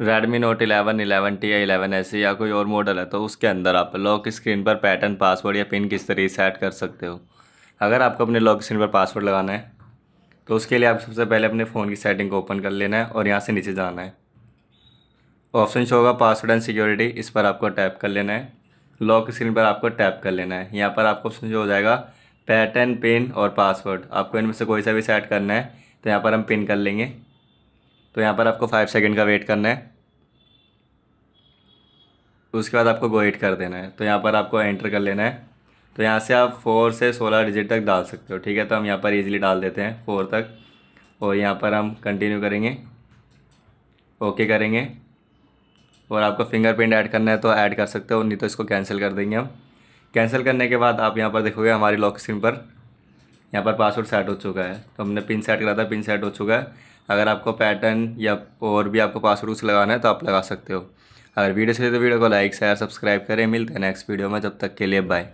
Redmi Note 11, T या S e या कोई और मॉडल है तो उसके अंदर आप लॉक स्क्रीन पर पैटर्न पासवर्ड या पिन किस तरीके सेट कर सकते हो अगर आपको अपने लॉक स्क्रीन पर पासवर्ड लगाना है तो उसके लिए आप सबसे पहले अपने फ़ोन की सेटिंग को ओपन कर लेना है और यहाँ से नीचे जाना है ऑप्शन शो होगा पासवर्ड एंड सिक्योरिटी इस पर आपको टैप कर लेना है लॉक स्क्रीन पर आपको टैप कर लेना है यहाँ पर आपको ऑप्शन जो हो जाएगा पैटर्न पिन और पासवर्ड आपको इनमें से कोई सा भी सेट करना है तो यहाँ पर हम पिन कर लेंगे तो यहाँ पर आपको फाइव सेकेंड का वेट करना है उसके बाद आपको गोएट कर देना है तो यहाँ पर आपको एंटर कर लेना है तो यहाँ से आप फोर से सोलह डिजिट तक डाल सकते हो ठीक है तो हम यहाँ पर इजीली डाल देते हैं फोर तक और यहाँ पर हम कंटिन्यू करेंगे ओके करेंगे और आपको फिंगरप्रिंट ऐड करना है तो ऐड कर सकते हो नहीं तो इसको कैंसिल कर देंगे हम कैंसिल करने के बाद आप यहाँ पर देखोगे हमारी लॉक स्क्रीन पर यहाँ पर पासवर्ड सेट हो चुका है तो हमने पिन सेट करा था पिन सेट हो चुका है अगर आपको पैटर्न या और भी आपको पासवर्ड उसे लगाना है तो आप लगा सकते हो अगर वीडियो से तो वीडियो को लाइक शेयर सब्सक्राइब करें मिलते हैं नेक्स्ट वीडियो में जब तक के लिए बाय